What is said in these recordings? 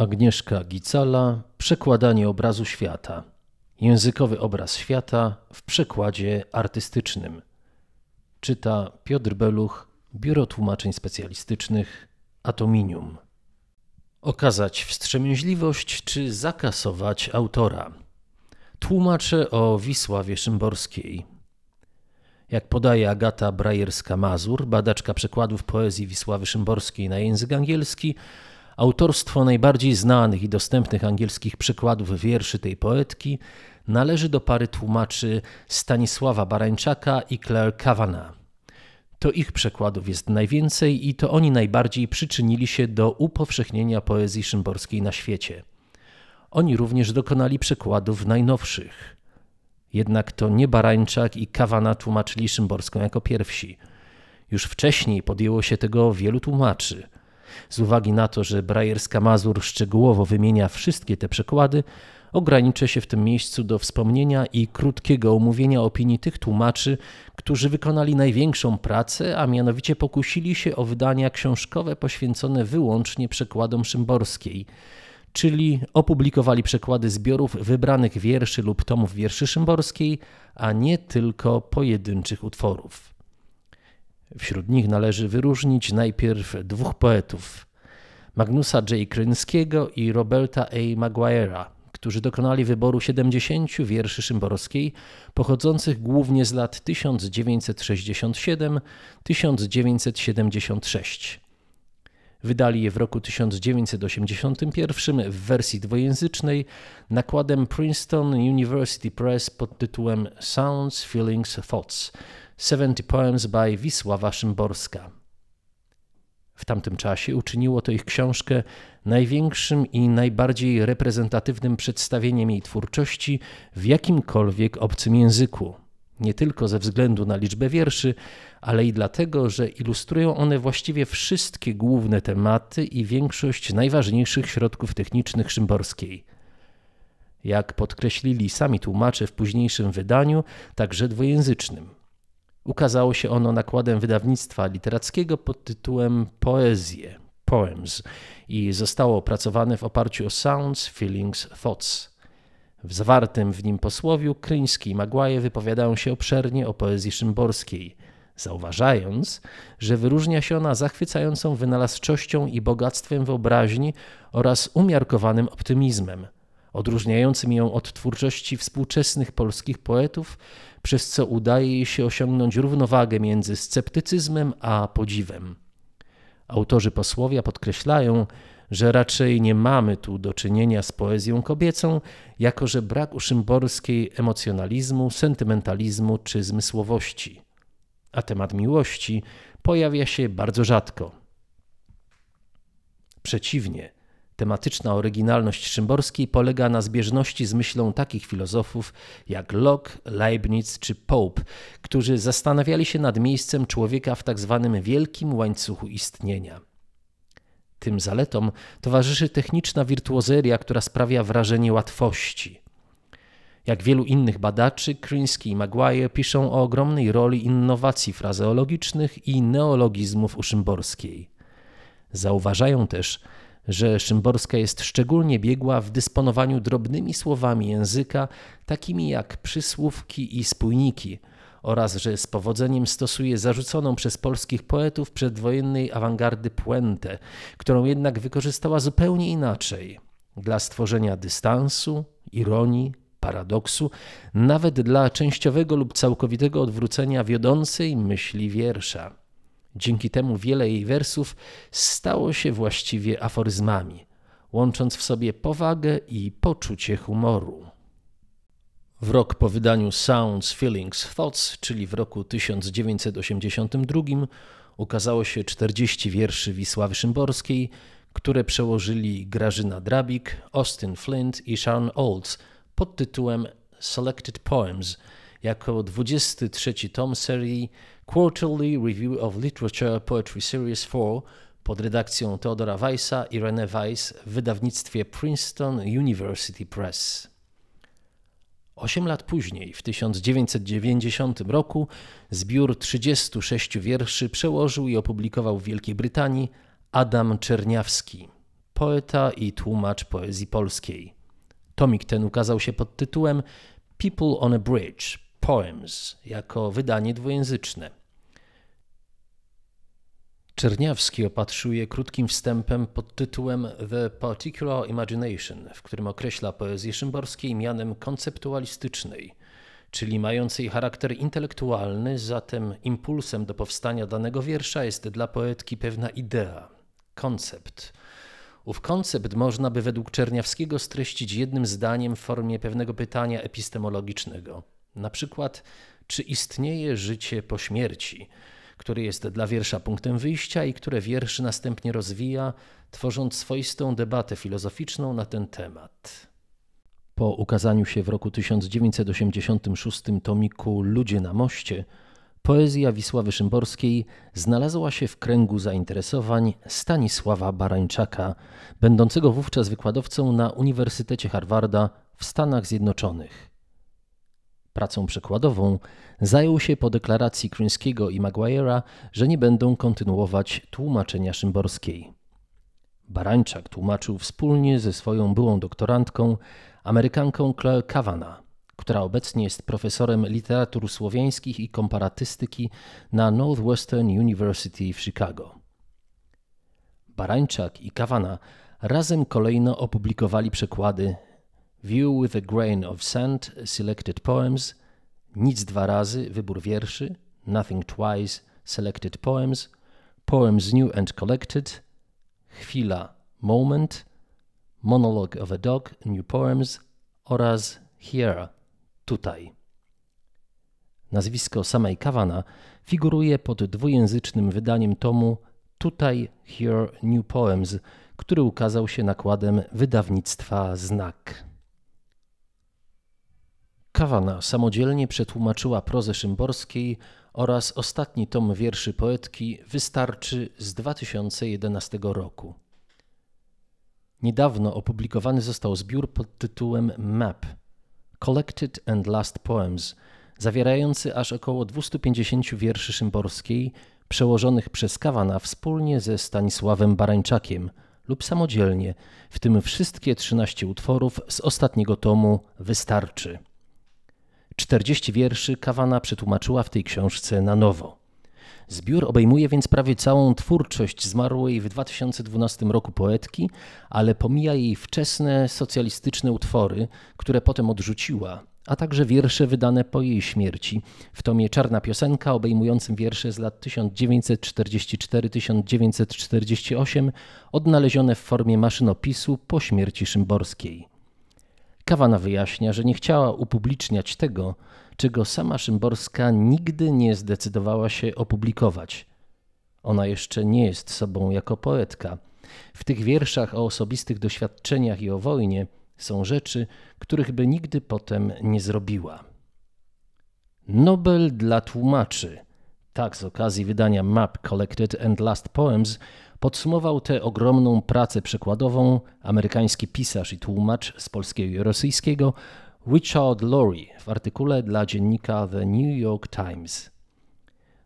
Agnieszka Gicala Przekładanie obrazu świata. Językowy obraz świata w przekładzie artystycznym. Czyta Piotr Beluch, Biuro Tłumaczeń Specjalistycznych, Atominium. Okazać wstrzemięźliwość czy zakasować autora. Tłumaczę o Wisławie Szymborskiej. Jak podaje Agata Brajerska-Mazur, badaczka przekładów poezji Wisławy Szymborskiej na język angielski, Autorstwo najbardziej znanych i dostępnych angielskich przykładów wierszy tej poetki należy do pary tłumaczy Stanisława Barańczaka i Claire Kavanagh. To ich przekładów jest najwięcej i to oni najbardziej przyczynili się do upowszechnienia poezji szymborskiej na świecie. Oni również dokonali przekładów najnowszych. Jednak to nie Barańczak i Kawana tłumaczyli szymborską jako pierwsi. Już wcześniej podjęło się tego wielu tłumaczy – z uwagi na to, że Brajerska Mazur szczegółowo wymienia wszystkie te przekłady, ograniczę się w tym miejscu do wspomnienia i krótkiego omówienia opinii tych tłumaczy, którzy wykonali największą pracę, a mianowicie pokusili się o wydania książkowe poświęcone wyłącznie przekładom Szymborskiej czyli opublikowali przekłady zbiorów wybranych wierszy lub tomów wierszy Szymborskiej, a nie tylko pojedynczych utworów. Wśród nich należy wyróżnić najpierw dwóch poetów, Magnusa J. Krynskiego i Roberta A. Maguire'a, którzy dokonali wyboru 70 wierszy Szymborskiej, pochodzących głównie z lat 1967-1976. Wydali je w roku 1981 w wersji dwujęzycznej nakładem Princeton University Press pod tytułem Sounds, Feelings, Thoughts 70 Poems by Wisława Szymborska. W tamtym czasie uczyniło to ich książkę największym i najbardziej reprezentatywnym przedstawieniem jej twórczości w jakimkolwiek obcym języku. Nie tylko ze względu na liczbę wierszy, ale i dlatego, że ilustrują one właściwie wszystkie główne tematy i większość najważniejszych środków technicznych Szymborskiej. Jak podkreślili sami tłumacze w późniejszym wydaniu, także dwojęzycznym. Ukazało się ono nakładem wydawnictwa literackiego pod tytułem Poezje Poems i zostało opracowane w oparciu o Sounds, Feelings, Thoughts. W zawartym w nim posłowiu Kryński i Magłaje wypowiadają się obszernie o poezji szymborskiej, zauważając, że wyróżnia się ona zachwycającą wynalazczością i bogactwem wyobraźni oraz umiarkowanym optymizmem – odróżniającym ją od twórczości współczesnych polskich poetów, przez co udaje jej się osiągnąć równowagę między sceptycyzmem a podziwem. Autorzy posłowia podkreślają, że raczej nie mamy tu do czynienia z poezją kobiecą, jako że brak u Szymborskiej emocjonalizmu, sentymentalizmu czy zmysłowości. A temat miłości pojawia się bardzo rzadko. Przeciwnie – Tematyczna oryginalność Szymborskiej polega na zbieżności z myślą takich filozofów jak Locke, Leibniz czy Pope, którzy zastanawiali się nad miejscem człowieka w tzw. Tak wielkim łańcuchu istnienia. Tym zaletom towarzyszy techniczna wirtuozeria, która sprawia wrażenie łatwości. Jak wielu innych badaczy, Krinsky i Maguire piszą o ogromnej roli innowacji frazeologicznych i neologizmów u Szymborskiej. Zauważają też, że Szymborska jest szczególnie biegła w dysponowaniu drobnymi słowami języka, takimi jak przysłówki i spójniki, oraz że z powodzeniem stosuje zarzuconą przez polskich poetów przedwojennej awangardy puentę, którą jednak wykorzystała zupełnie inaczej dla stworzenia dystansu, ironii, paradoksu, nawet dla częściowego lub całkowitego odwrócenia wiodącej myśli wiersza. Dzięki temu wiele jej wersów stało się właściwie aforyzmami, łącząc w sobie powagę i poczucie humoru. W rok po wydaniu Sounds, Feelings, Thoughts, czyli w roku 1982, ukazało się 40 wierszy Wisławy Szymborskiej, które przełożyli Grażyna Drabik, Austin Flint i Sharon Olds pod tytułem Selected Poems jako 23 tom serii, Quarterly Review of Literature Poetry Series 4 pod redakcją Teodora Weissa i René Weiss w wydawnictwie Princeton University Press. Osiem lat później, w 1990 roku, zbiór 36 wierszy przełożył i opublikował w Wielkiej Brytanii Adam Czerniawski, poeta i tłumacz poezji polskiej. Tomik ten ukazał się pod tytułem People on a Bridge Poems jako wydanie dwujęzyczne. Czerniawski opatrzuje krótkim wstępem pod tytułem The Particular Imagination, w którym określa poezję Szymborskiej mianem konceptualistycznej, czyli mającej charakter intelektualny, zatem impulsem do powstania danego wiersza jest dla poetki pewna idea, koncept. Ów koncept można by według Czerniawskiego streścić jednym zdaniem w formie pewnego pytania epistemologicznego. Na przykład, czy istnieje życie po śmierci? który jest dla wiersza punktem wyjścia i które wiersz następnie rozwija, tworząc swoistą debatę filozoficzną na ten temat. Po ukazaniu się w roku 1986 tomiku Ludzie na moście, poezja Wisławy Szymborskiej znalazła się w kręgu zainteresowań Stanisława Barańczaka, będącego wówczas wykładowcą na Uniwersytecie Harvarda w Stanach Zjednoczonych pracą przykładową, zajął się po deklaracji Krinskiego i Maguire'a, że nie będą kontynuować tłumaczenia Szymborskiej. Barańczak tłumaczył wspólnie ze swoją byłą doktorantką, Amerykanką Claire Kavanagh, która obecnie jest profesorem literatur słowiańskich i komparatystyki na Northwestern University w Chicago. Barańczak i Kavana razem kolejno opublikowali przekłady View with a Grain of Sand, Selected Poems, Nic dwa razy, wybór wierszy, Nothing Twice, Selected Poems, Poems New and Collected, Chwila, Moment, Monologue of a Dog, New Poems oraz Here, Tutaj. Nazwisko samej Kawana figuruje pod dwujęzycznym wydaniem tomu Tutaj, Here, New Poems, który ukazał się nakładem wydawnictwa Znak. Kawana samodzielnie przetłumaczyła prozę Szymborskiej oraz ostatni tom wierszy poetki Wystarczy z 2011 roku. Niedawno opublikowany został zbiór pod tytułem Map Collected and Last Poems, zawierający aż około 250 wierszy Szymborskiej, przełożonych przez Kawana wspólnie ze Stanisławem Barańczakiem lub samodzielnie, w tym wszystkie 13 utworów z ostatniego tomu Wystarczy. 40 wierszy Kawana przetłumaczyła w tej książce na nowo. Zbiór obejmuje więc prawie całą twórczość zmarłej w 2012 roku poetki, ale pomija jej wczesne socjalistyczne utwory, które potem odrzuciła, a także wiersze wydane po jej śmierci. W tomie Czarna Piosenka obejmującym wiersze z lat 1944-1948 odnalezione w formie maszynopisu po śmierci Szymborskiej. Kawana wyjaśnia, że nie chciała upubliczniać tego, czego sama Szymborska nigdy nie zdecydowała się opublikować. Ona jeszcze nie jest sobą jako poetka. W tych wierszach o osobistych doświadczeniach i o wojnie są rzeczy, których by nigdy potem nie zrobiła. Nobel dla tłumaczy. Tak z okazji wydania Map Collected and Last Poems Podsumował tę ogromną pracę przekładową amerykański pisarz i tłumacz z polskiego i rosyjskiego Richard Lorry w artykule dla dziennika The New York Times.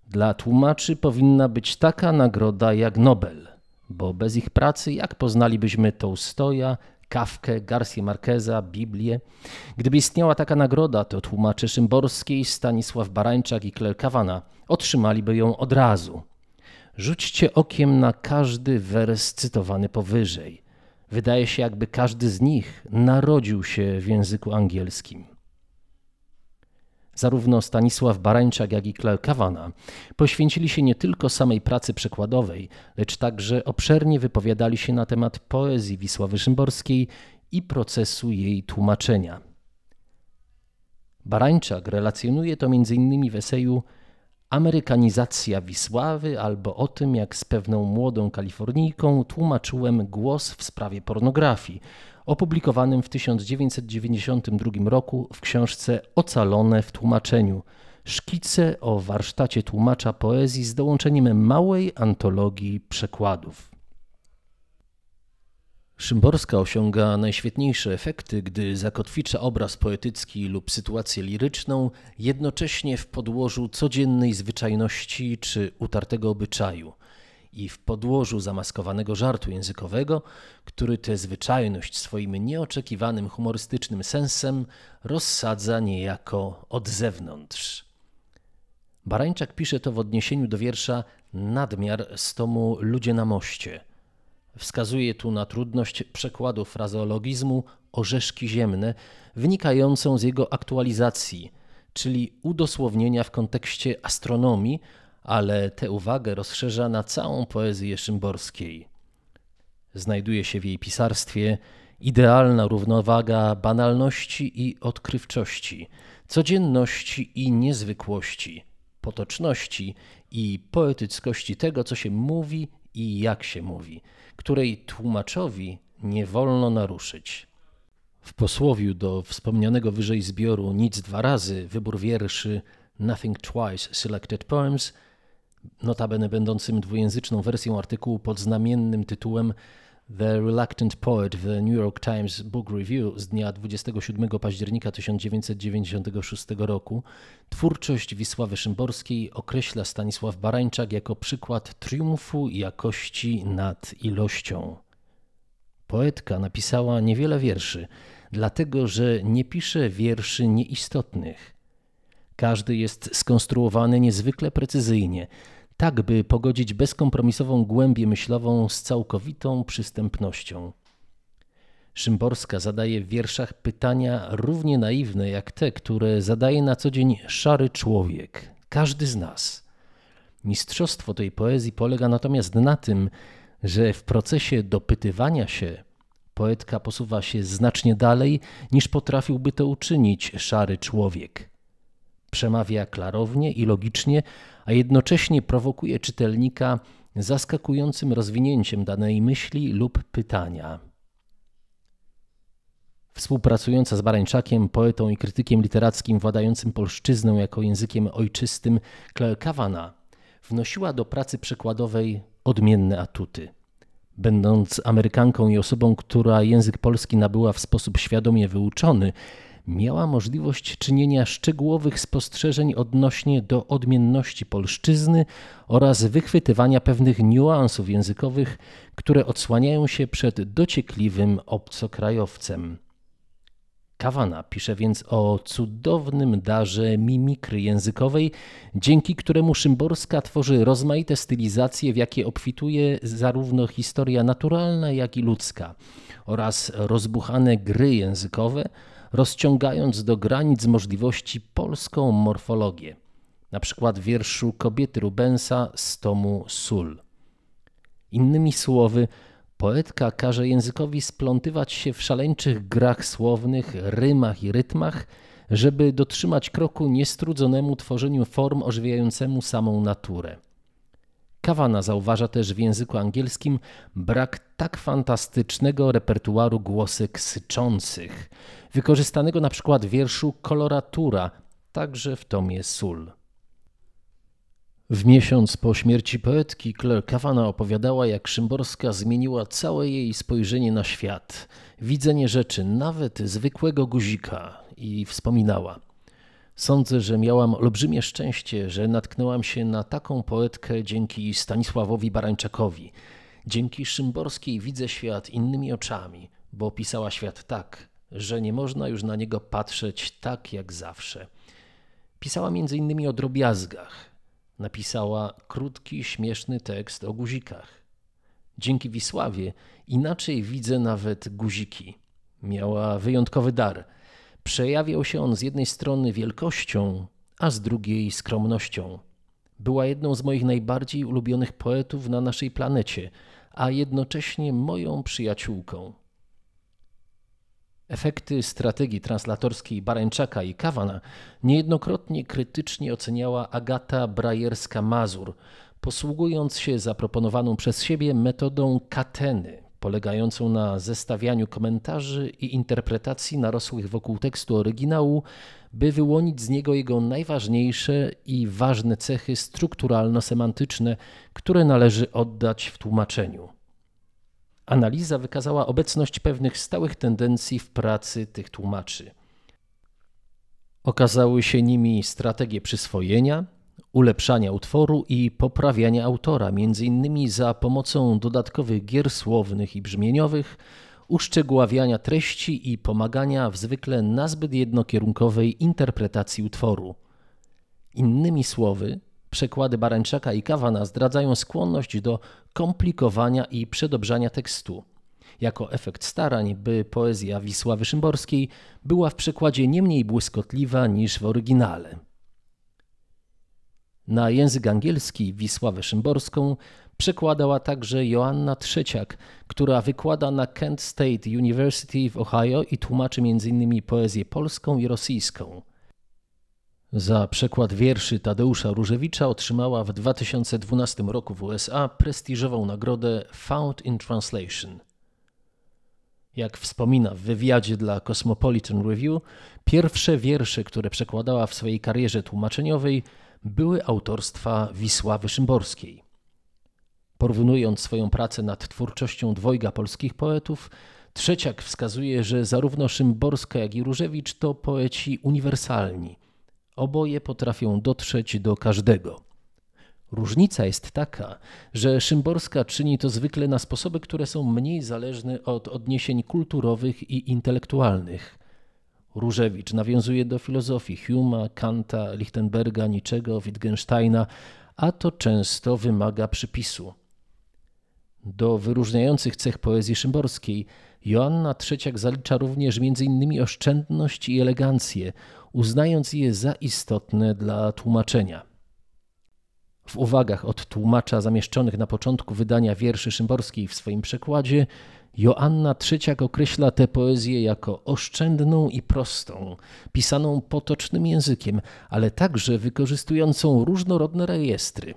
Dla tłumaczy powinna być taka nagroda jak Nobel, bo bez ich pracy jak poznalibyśmy Tolstoja, Kawkę, Garcję Marqueza, Biblię. Gdyby istniała taka nagroda, to tłumacze Szymborskiej, Stanisław Barańczak i Claire Kawana otrzymaliby ją od razu – Rzućcie okiem na każdy wers cytowany powyżej. Wydaje się, jakby każdy z nich narodził się w języku angielskim. Zarówno Stanisław Barańczak, jak i Claire Kawana poświęcili się nie tylko samej pracy przekładowej, lecz także obszernie wypowiadali się na temat poezji Wisławy Szymborskiej i procesu jej tłumaczenia. Barańczak relacjonuje to m.in. w eseju Amerykanizacja Wisławy albo o tym, jak z pewną młodą Kalifornijką tłumaczyłem głos w sprawie pornografii, opublikowanym w 1992 roku w książce Ocalone w tłumaczeniu. Szkice o warsztacie tłumacza poezji z dołączeniem małej antologii przekładów. Szymborska osiąga najświetniejsze efekty, gdy zakotwicza obraz poetycki lub sytuację liryczną, jednocześnie w podłożu codziennej zwyczajności czy utartego obyczaju i w podłożu zamaskowanego żartu językowego, który tę zwyczajność swoim nieoczekiwanym humorystycznym sensem rozsadza niejako od zewnątrz. Barańczak pisze to w odniesieniu do wiersza Nadmiar z tomu Ludzie na moście – Wskazuje tu na trudność przekładu frazeologizmu orzeszki ziemne, wynikającą z jego aktualizacji, czyli udosłownienia w kontekście astronomii, ale tę uwagę rozszerza na całą poezję szymborskiej. Znajduje się w jej pisarstwie idealna równowaga banalności i odkrywczości, codzienności i niezwykłości, potoczności i poetyckości tego, co się mówi i jak się mówi, której tłumaczowi nie wolno naruszyć. W posłowiu do wspomnianego wyżej zbioru Nic dwa razy, wybór wierszy Nothing Twice Selected Poems, notabene będącym dwujęzyczną wersją artykułu pod znamiennym tytułem The Reluctant Poet w The New York Times Book Review z dnia 27 października 1996 roku twórczość Wisławy Szymborskiej określa Stanisław Barańczak jako przykład triumfu jakości nad ilością. Poetka napisała niewiele wierszy, dlatego że nie pisze wierszy nieistotnych. Każdy jest skonstruowany niezwykle precyzyjnie, tak by pogodzić bezkompromisową głębię myślową z całkowitą przystępnością. Szymborska zadaje w wierszach pytania równie naiwne jak te, które zadaje na co dzień szary człowiek, każdy z nas. Mistrzostwo tej poezji polega natomiast na tym, że w procesie dopytywania się poetka posuwa się znacznie dalej niż potrafiłby to uczynić szary człowiek przemawia klarownie i logicznie, a jednocześnie prowokuje czytelnika zaskakującym rozwinięciem danej myśli lub pytania. Współpracująca z Barańczakiem, poetą i krytykiem literackim władającym polszczyzną jako językiem ojczystym, Claire Kawana wnosiła do pracy przykładowej odmienne atuty. Będąc Amerykanką i osobą, która język polski nabyła w sposób świadomie wyuczony, miała możliwość czynienia szczegółowych spostrzeżeń odnośnie do odmienności polszczyzny oraz wychwytywania pewnych niuansów językowych, które odsłaniają się przed dociekliwym obcokrajowcem. Kawana pisze więc o cudownym darze mimikry językowej, dzięki któremu Szymborska tworzy rozmaite stylizacje, w jakie obfituje zarówno historia naturalna, jak i ludzka, oraz rozbuchane gry językowe – rozciągając do granic możliwości polską morfologię, na przykład wierszu kobiety Rubensa z tomu Sul. Innymi słowy, poetka każe językowi splątywać się w szaleńczych grach słownych, rymach i rytmach, żeby dotrzymać kroku niestrudzonemu tworzeniu form ożywiającemu samą naturę. Kawana zauważa też w języku angielskim brak tak fantastycznego repertuaru głosek syczących, wykorzystanego na przykład w wierszu Koloratura, także w tomie Sul. W miesiąc po śmierci poetki Claire Kawana opowiadała, jak Szymborska zmieniła całe jej spojrzenie na świat, widzenie rzeczy, nawet zwykłego guzika i wspominała – Sądzę, że miałam olbrzymie szczęście, że natknęłam się na taką poetkę dzięki Stanisławowi Barańczakowi. Dzięki Szymborskiej widzę świat innymi oczami, bo opisała świat tak, że nie można już na niego patrzeć tak jak zawsze. Pisała między innymi o drobiazgach. Napisała krótki, śmieszny tekst o guzikach. Dzięki Wisławie inaczej widzę nawet guziki. Miała wyjątkowy dar – Przejawiał się on z jednej strony wielkością, a z drugiej skromnością. Była jedną z moich najbardziej ulubionych poetów na naszej planecie, a jednocześnie moją przyjaciółką. Efekty strategii translatorskiej Barańczaka i Kawana niejednokrotnie krytycznie oceniała Agata Brajerska-Mazur, posługując się zaproponowaną przez siebie metodą kateny polegającą na zestawianiu komentarzy i interpretacji narosłych wokół tekstu oryginału, by wyłonić z niego jego najważniejsze i ważne cechy strukturalno-semantyczne, które należy oddać w tłumaczeniu. Analiza wykazała obecność pewnych stałych tendencji w pracy tych tłumaczy. Okazały się nimi strategie przyswojenia, ulepszania utworu i poprawiania autora, m.in. za pomocą dodatkowych gier słownych i brzmieniowych, uszczegóławiania treści i pomagania w zwykle nazbyt jednokierunkowej interpretacji utworu. Innymi słowy, przekłady Barańczaka i Kawana zdradzają skłonność do komplikowania i przedobrzania tekstu. Jako efekt starań, by poezja Wisławy Szymborskiej była w przekładzie nie mniej błyskotliwa niż w oryginale. Na język angielski Wisławę Szymborską przekładała także Joanna Trzeciak, która wykłada na Kent State University w Ohio i tłumaczy m.in. poezję polską i rosyjską. Za przekład wierszy Tadeusza Różewicza otrzymała w 2012 roku w USA prestiżową nagrodę Found in Translation. Jak wspomina w wywiadzie dla Cosmopolitan Review, pierwsze wiersze, które przekładała w swojej karierze tłumaczeniowej, były autorstwa Wisławy Szymborskiej. Porównując swoją pracę nad twórczością dwojga polskich poetów, Trzeciak wskazuje, że zarówno Szymborska, jak i Różewicz to poeci uniwersalni. Oboje potrafią dotrzeć do każdego. Różnica jest taka, że Szymborska czyni to zwykle na sposoby, które są mniej zależne od odniesień kulturowych i intelektualnych. Różewicz nawiązuje do filozofii Huma, Kanta, Lichtenberga, Niczego, Wittgensteina, a to często wymaga przypisu. Do wyróżniających cech poezji szymborskiej Joanna Trzeciak zalicza również m.in. oszczędność i elegancję, uznając je za istotne dla tłumaczenia. W uwagach od tłumacza zamieszczonych na początku wydania wierszy Szymborskiej w swoim przekładzie Joanna Trzeciak określa tę poezję jako oszczędną i prostą, pisaną potocznym językiem, ale także wykorzystującą różnorodne rejestry.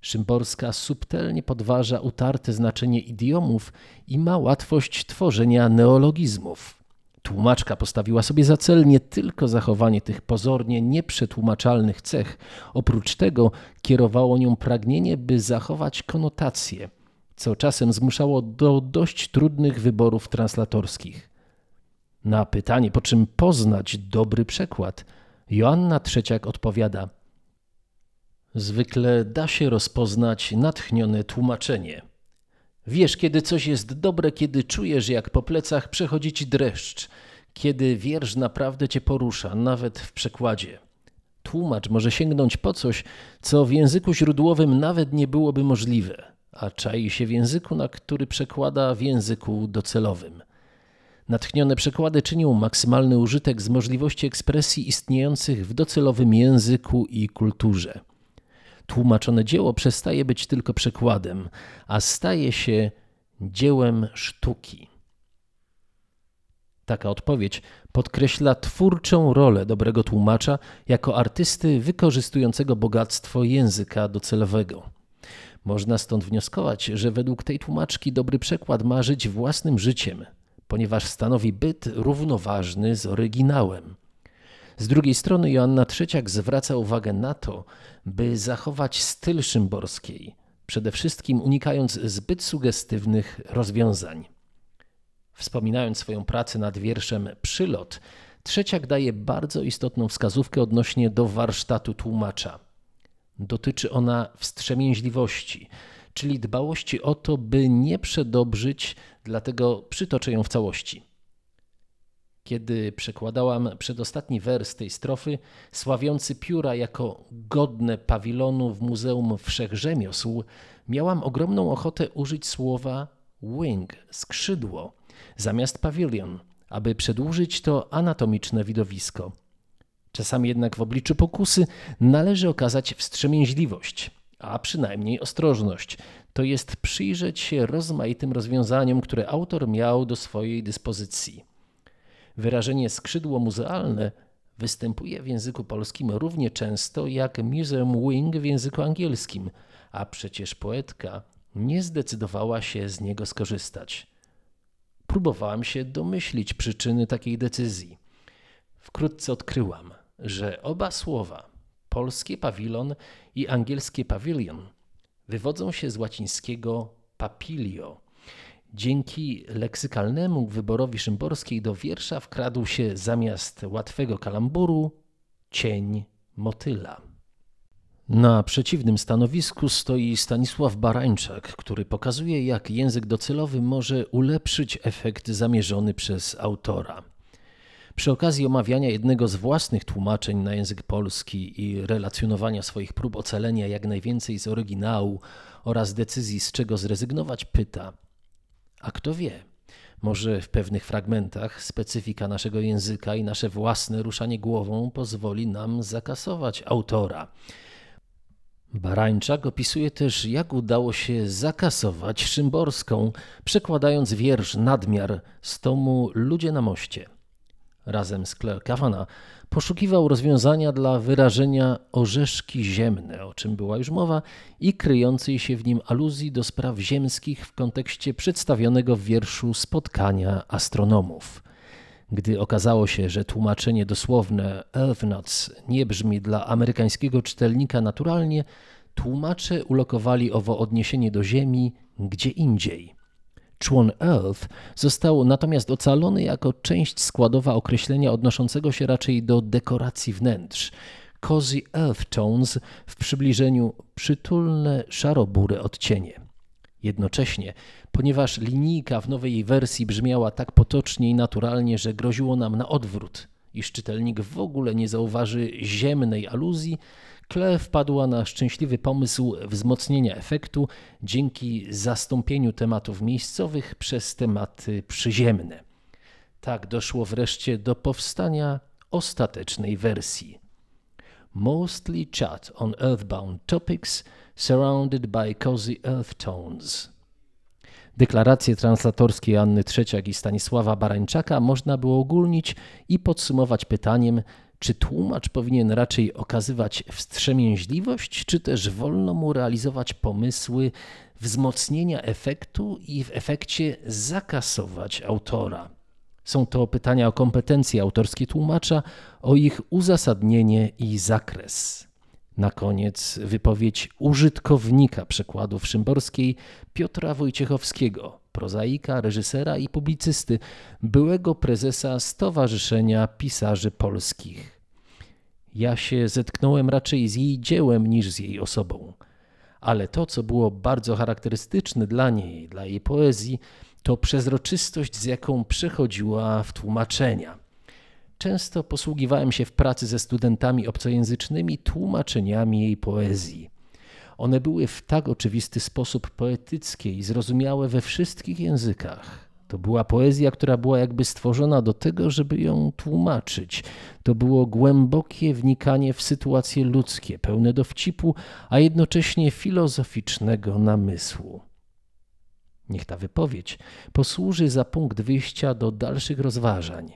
Szymborska subtelnie podważa utarte znaczenie idiomów i ma łatwość tworzenia neologizmów. Tłumaczka postawiła sobie za cel nie tylko zachowanie tych pozornie nieprzetłumaczalnych cech, oprócz tego kierowało nią pragnienie, by zachować konotacje co czasem zmuszało do dość trudnych wyborów translatorskich. Na pytanie, po czym poznać dobry przekład, Joanna Trzeciak odpowiada: Zwykle da się rozpoznać natchnione tłumaczenie. Wiesz, kiedy coś jest dobre, kiedy czujesz, jak po plecach przechodzi ci dreszcz, kiedy wiersz naprawdę cię porusza, nawet w przekładzie. Tłumacz może sięgnąć po coś, co w języku źródłowym nawet nie byłoby możliwe a czai się w języku, na który przekłada w języku docelowym. Natchnione przekłady czynią maksymalny użytek z możliwości ekspresji istniejących w docelowym języku i kulturze. Tłumaczone dzieło przestaje być tylko przekładem, a staje się dziełem sztuki. Taka odpowiedź podkreśla twórczą rolę dobrego tłumacza jako artysty wykorzystującego bogactwo języka docelowego. Można stąd wnioskować, że według tej tłumaczki dobry przekład ma żyć własnym życiem, ponieważ stanowi byt równoważny z oryginałem. Z drugiej strony Joanna Trzeciak zwraca uwagę na to, by zachować styl Szymborskiej, przede wszystkim unikając zbyt sugestywnych rozwiązań. Wspominając swoją pracę nad wierszem Przylot, Trzeciak daje bardzo istotną wskazówkę odnośnie do warsztatu tłumacza – Dotyczy ona wstrzemięźliwości, czyli dbałości o to, by nie przedobrzyć, dlatego przytoczę ją w całości. Kiedy przekładałam przedostatni wers tej strofy, sławiący pióra jako godne pawilonu w Muzeum Wszechrzemiosł, miałam ogromną ochotę użyć słowa wing, skrzydło, zamiast pawilion, aby przedłużyć to anatomiczne widowisko. Czasami jednak w obliczu pokusy należy okazać wstrzemięźliwość, a przynajmniej ostrożność. To jest przyjrzeć się rozmaitym rozwiązaniom, które autor miał do swojej dyspozycji. Wyrażenie skrzydło muzealne występuje w języku polskim równie często jak museum wing w języku angielskim, a przecież poetka nie zdecydowała się z niego skorzystać. Próbowałam się domyślić przyczyny takiej decyzji. Wkrótce odkryłam, że oba słowa, polskie pawilon i angielskie pavilion, wywodzą się z łacińskiego papilio. Dzięki leksykalnemu wyborowi Szymborskiej do wiersza wkradł się zamiast łatwego kalamburu cień motyla. Na przeciwnym stanowisku stoi Stanisław Barańczak, który pokazuje, jak język docelowy może ulepszyć efekt zamierzony przez autora. Przy okazji omawiania jednego z własnych tłumaczeń na język polski i relacjonowania swoich prób ocalenia jak najwięcej z oryginału oraz decyzji z czego zrezygnować, pyta: A kto wie? Może w pewnych fragmentach specyfika naszego języka i nasze własne ruszanie głową pozwoli nam zakasować autora. Barańczak opisuje też, jak udało się zakasować Szymborską, przekładając wiersz Nadmiar z tomu Ludzie na moście razem z Claire Kavanagh poszukiwał rozwiązania dla wyrażenia orzeszki ziemne, o czym była już mowa, i kryjącej się w nim aluzji do spraw ziemskich w kontekście przedstawionego w wierszu spotkania astronomów. Gdy okazało się, że tłumaczenie dosłowne Earthnuts nie brzmi dla amerykańskiego czytelnika naturalnie, tłumacze ulokowali owo odniesienie do Ziemi gdzie indziej – Człon Earth został natomiast ocalony jako część składowa określenia odnoszącego się raczej do dekoracji wnętrz. Cozy Earth Tones w przybliżeniu przytulne szarobure odcienie. Jednocześnie, ponieważ linijka w nowej wersji brzmiała tak potocznie i naturalnie, że groziło nam na odwrót, iż czytelnik w ogóle nie zauważy ziemnej aluzji, Claire wpadła na szczęśliwy pomysł wzmocnienia efektu dzięki zastąpieniu tematów miejscowych przez tematy przyziemne. Tak doszło wreszcie do powstania ostatecznej wersji. Mostly chat on earthbound topics surrounded by cozy earth tones. Deklaracje translatorskie Anny Trzeciak i Stanisława Barańczaka można było ogólnić i podsumować pytaniem – czy tłumacz powinien raczej okazywać wstrzemięźliwość, czy też wolno mu realizować pomysły wzmocnienia efektu i w efekcie zakasować autora? Są to pytania o kompetencje autorskie tłumacza, o ich uzasadnienie i zakres. Na koniec wypowiedź użytkownika przekładów Szymborskiej Piotra Wojciechowskiego, prozaika, reżysera i publicysty, byłego prezesa Stowarzyszenia Pisarzy Polskich. Ja się zetknąłem raczej z jej dziełem niż z jej osobą. Ale to, co było bardzo charakterystyczne dla niej, dla jej poezji, to przezroczystość, z jaką przychodziła w tłumaczenia. Często posługiwałem się w pracy ze studentami obcojęzycznymi tłumaczeniami jej poezji. One były w tak oczywisty sposób poetyckie i zrozumiałe we wszystkich językach. To była poezja, która była jakby stworzona do tego, żeby ją tłumaczyć. To było głębokie wnikanie w sytuacje ludzkie, pełne dowcipu, a jednocześnie filozoficznego namysłu. Niech ta wypowiedź posłuży za punkt wyjścia do dalszych rozważań.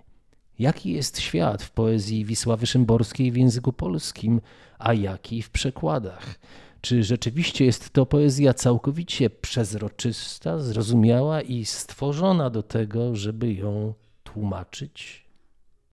Jaki jest świat w poezji Wisławy Szymborskiej w języku polskim, a jaki w przekładach? Czy rzeczywiście jest to poezja całkowicie przezroczysta, zrozumiała i stworzona do tego, żeby ją tłumaczyć?